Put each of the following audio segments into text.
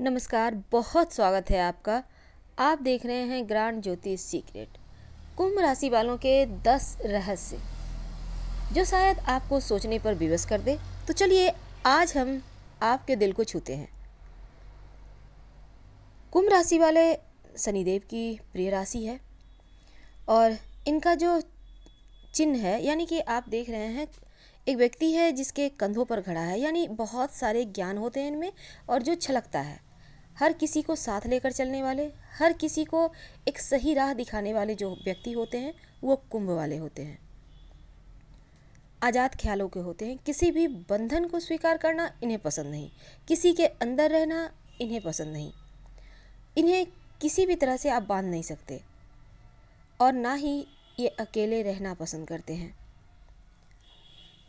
नमस्कार बहुत स्वागत है आपका आप देख रहे हैं ग्रांड ज्योति सीक्रेट कुंभ राशि वालों के दस रहस्य जो शायद आपको सोचने पर विवश कर दे तो चलिए आज हम आपके दिल को छूते हैं कुंभ राशि वाले शनिदेव की प्रिय राशि है और इनका जो चिन्ह है यानी कि आप देख रहे हैं एक व्यक्ति है जिसके कंधों पर खड़ा है यानी बहुत सारे ज्ञान होते हैं इनमें और जो छलकता है हर किसी को साथ लेकर चलने वाले हर किसी को एक सही राह दिखाने वाले जो व्यक्ति होते हैं वो कुंभ वाले होते हैं आज़ाद ख्यालों के होते हैं किसी भी बंधन को स्वीकार करना इन्हें पसंद नहीं किसी के अंदर रहना इन्हें पसंद नहीं इन्हें किसी भी तरह से आप बांध नहीं सकते और ना ही ये अकेले रहना पसंद करते हैं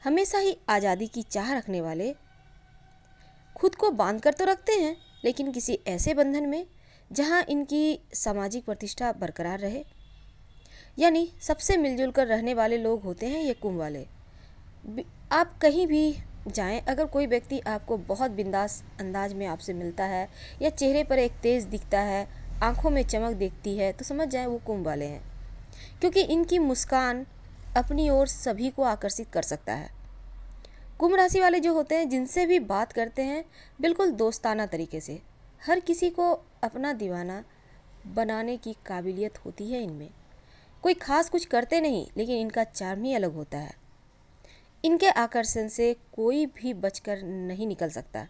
हमेशा ही आज़ादी की चाह रखने वाले खुद को बांध कर तो रखते हैं लेकिन किसी ऐसे बंधन में जहाँ इनकी सामाजिक प्रतिष्ठा बरकरार रहे यानी सबसे मिलजुल कर रहने वाले लोग होते हैं ये कुंभ वाले आप कहीं भी जाएं अगर कोई व्यक्ति आपको बहुत बिंदास अंदाज में आपसे मिलता है या चेहरे पर एक तेज दिखता है आंखों में चमक दिखती है तो समझ जाए वो कुंभ वाले हैं क्योंकि इनकी मुस्कान अपनी ओर सभी को आकर्षित कर सकता है कुंभ राशि वाले जो होते हैं जिनसे भी बात करते हैं बिल्कुल दोस्ताना तरीके से हर किसी को अपना दीवाना बनाने की काबिलियत होती है इनमें कोई खास कुछ करते नहीं लेकिन इनका चार्म ही अलग होता है इनके आकर्षण से कोई भी बचकर नहीं निकल सकता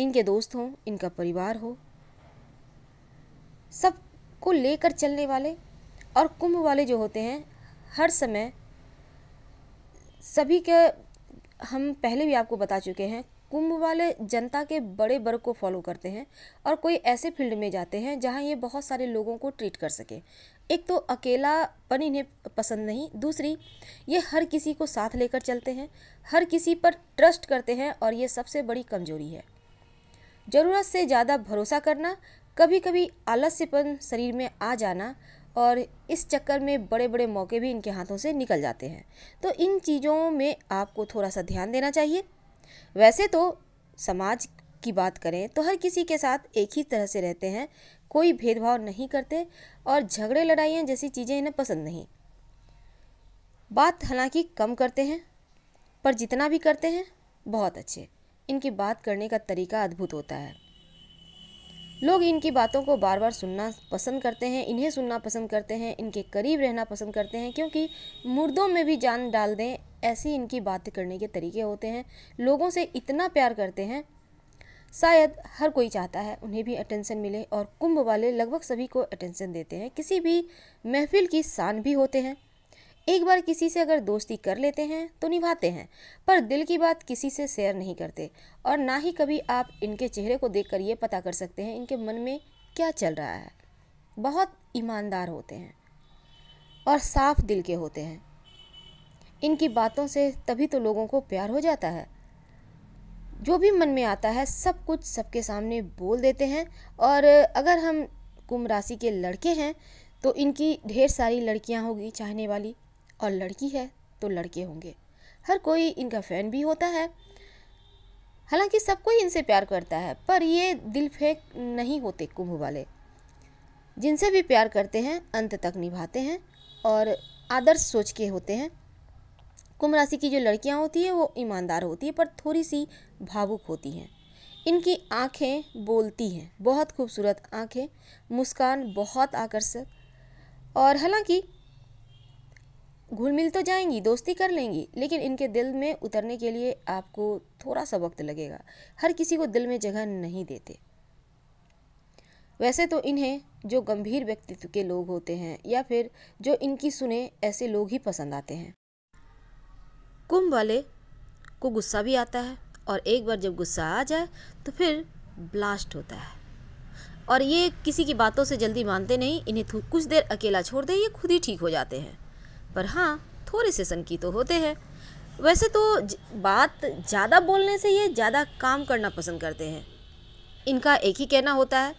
इनके दोस्त हों इनका परिवार हो सब को लेकर चलने वाले और कुंभ वाले जो होते हैं हर समय सभी के हम पहले भी आपको बता चुके हैं कुंभ वाले जनता के बड़े वर्ग को फॉलो करते हैं और कोई ऐसे फील्ड में जाते हैं जहां ये बहुत सारे लोगों को ट्रीट कर सकें एक तो अकेलापन इन्हें पसंद नहीं दूसरी ये हर किसी को साथ लेकर चलते हैं हर किसी पर ट्रस्ट करते हैं और ये सबसे बड़ी कमजोरी है ज़रूरत से ज़्यादा भरोसा करना कभी कभी आलस्यपन शरीर में आ जाना और इस चक्कर में बड़े बड़े मौके भी इनके हाथों से निकल जाते हैं तो इन चीज़ों में आपको थोड़ा सा ध्यान देना चाहिए वैसे तो समाज की बात करें तो हर किसी के साथ एक ही तरह से रहते हैं कोई भेदभाव नहीं करते और झगड़े लड़ाइयाँ जैसी चीज़ें इन्हें पसंद नहीं बात हालांकि कम करते हैं पर जितना भी करते हैं बहुत अच्छे इनकी बात करने का तरीका अद्भुत होता है लोग इनकी बातों को बार बार सुनना पसंद करते हैं इन्हें सुनना पसंद करते हैं इनके करीब रहना पसंद करते हैं क्योंकि मुर्दों में भी जान डाल दें ऐसी इनकी बात करने के तरीके होते हैं लोगों से इतना प्यार करते हैं शायद हर कोई चाहता है उन्हें भी अटेंशन मिले और कुंभ वाले लगभग सभी को अटेंशन देते हैं किसी भी महफिल की शान भी होते हैं एक बार किसी से अगर दोस्ती कर लेते हैं तो निभाते हैं पर दिल की बात किसी से शेयर नहीं करते और ना ही कभी आप इनके चेहरे को देखकर ये पता कर सकते हैं इनके मन में क्या चल रहा है बहुत ईमानदार होते हैं और साफ दिल के होते हैं इनकी बातों से तभी तो लोगों को प्यार हो जाता है जो भी मन में आता है सब कुछ सबके सामने बोल देते हैं और अगर हम कुंभ राशि के लड़के हैं तो इनकी ढेर सारी लड़कियां होगी चाहने वाली और लड़की है तो लड़के होंगे हर कोई इनका फ़ैन भी होता है हालांकि सब कोई इनसे प्यार करता है पर ये दिल फेंक नहीं होते कुंभ वाले जिनसे भी प्यार करते हैं अंत तक निभाते हैं और आदर्श सोच के होते हैं कुंभ राशि की जो लड़कियां होती हैं वो ईमानदार होती हैं पर थोड़ी सी भावुक होती हैं इनकी आँखें बोलती हैं बहुत खूबसूरत आँखें मुस्कान बहुत आकर्षक और हालांकि घुल मिल तो जाएंगी दोस्ती कर लेंगी लेकिन इनके दिल में उतरने के लिए आपको थोड़ा सा वक्त लगेगा हर किसी को दिल में जगह नहीं देते वैसे तो इन्हें जो गंभीर व्यक्तित्व के लोग होते हैं या फिर जो इनकी सुने ऐसे लोग ही पसंद आते हैं कुंभ वाले को गुस्सा भी आता है और एक बार जब गुस्सा आ जाए तो फिर ब्लास्ट होता है और ये किसी की बातों से जल्दी मानते नहीं इन्हें कुछ देर अकेला छोड़ दें ये खुद ही ठीक हो जाते हैं पर हाँ थोड़े से सनकी तो होते हैं वैसे तो बात ज़्यादा बोलने से ये ज़्यादा काम करना पसंद करते हैं इनका एक ही कहना होता है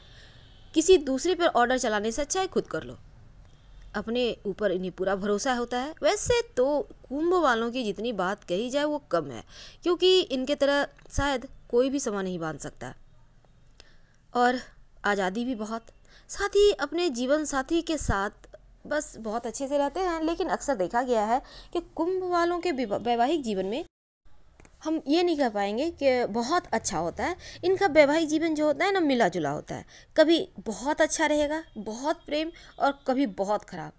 किसी दूसरे पर ऑर्डर चलाने से अच्छा है खुद कर लो अपने ऊपर इन्हें पूरा भरोसा होता है वैसे तो कुंभ वालों की जितनी बात कही जाए वो कम है क्योंकि इनके तरह शायद कोई भी समा नहीं बांध सकता और आज़ादी भी बहुत साथ ही अपने जीवन साथी के साथ बस बहुत अच्छे से रहते हैं लेकिन अक्सर देखा गया है कि कुंभ वालों के वैवाहिक जीवन में हम ये नहीं कह पाएंगे कि बहुत अच्छा होता है इनका वैवाहिक जीवन जो होता है ना मिला जुला होता है कभी बहुत अच्छा रहेगा बहुत प्रेम और कभी बहुत ख़राब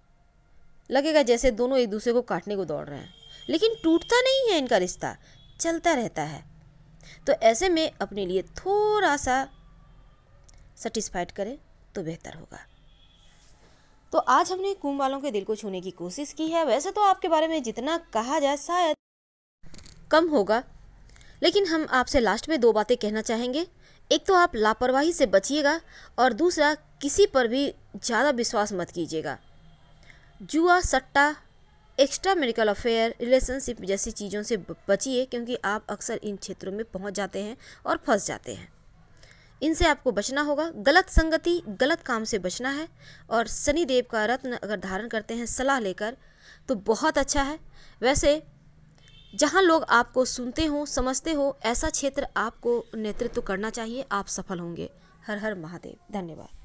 लगेगा जैसे दोनों एक दूसरे को काटने को दौड़ रहे हैं लेकिन टूटता नहीं है इनका रिश्ता चलता रहता है तो ऐसे में अपने लिए थोड़ा सा सेटिस्फाइड करें तो बेहतर होगा तो आज हमने कुंभ वालों के दिल को छूने की कोशिश की है वैसे तो आपके बारे में जितना कहा जाए शायद कम होगा लेकिन हम आपसे लास्ट में दो बातें कहना चाहेंगे एक तो आप लापरवाही से बचिएगा और दूसरा किसी पर भी ज़्यादा विश्वास मत कीजिएगा जुआ सट्टा एक्स्ट्रा मेडिकल अफेयर रिलेशनशिप जैसी चीज़ों से बचिए क्योंकि आप अक्सर इन क्षेत्रों में पहुंच जाते हैं और फंस जाते हैं इनसे आपको बचना होगा गलत संगति गलत काम से बचना है और सनी देव का रत्न अगर धारण करते हैं सलाह लेकर तो बहुत अच्छा है वैसे जहाँ लोग आपको सुनते हो समझते हो ऐसा क्षेत्र आपको नेतृत्व करना चाहिए आप सफल होंगे हर हर महादेव धन्यवाद